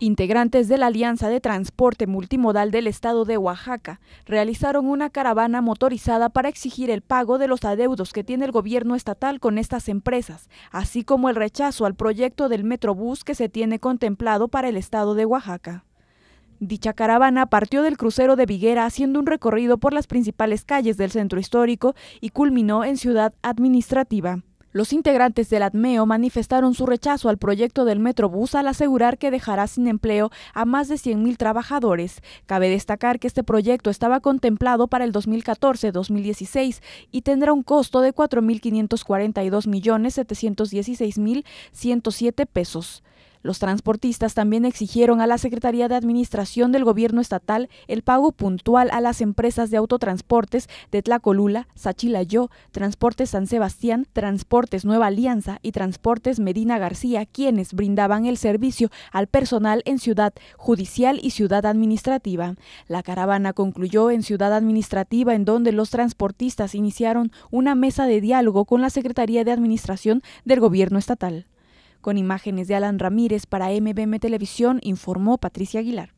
Integrantes de la Alianza de Transporte Multimodal del Estado de Oaxaca realizaron una caravana motorizada para exigir el pago de los adeudos que tiene el gobierno estatal con estas empresas, así como el rechazo al proyecto del Metrobús que se tiene contemplado para el Estado de Oaxaca. Dicha caravana partió del crucero de Viguera haciendo un recorrido por las principales calles del centro histórico y culminó en Ciudad Administrativa. Los integrantes del ADMEO manifestaron su rechazo al proyecto del Metrobús al asegurar que dejará sin empleo a más de 100.000 trabajadores. Cabe destacar que este proyecto estaba contemplado para el 2014-2016 y tendrá un costo de 4.542.716.107 pesos. Los transportistas también exigieron a la Secretaría de Administración del Gobierno Estatal el pago puntual a las empresas de autotransportes de Tlacolula, Sachilayó, Transportes San Sebastián, Transportes Nueva Alianza y Transportes Medina García, quienes brindaban el servicio al personal en Ciudad Judicial y Ciudad Administrativa. La caravana concluyó en Ciudad Administrativa, en donde los transportistas iniciaron una mesa de diálogo con la Secretaría de Administración del Gobierno Estatal. Con imágenes de Alan Ramírez para MBM Televisión, informó Patricia Aguilar.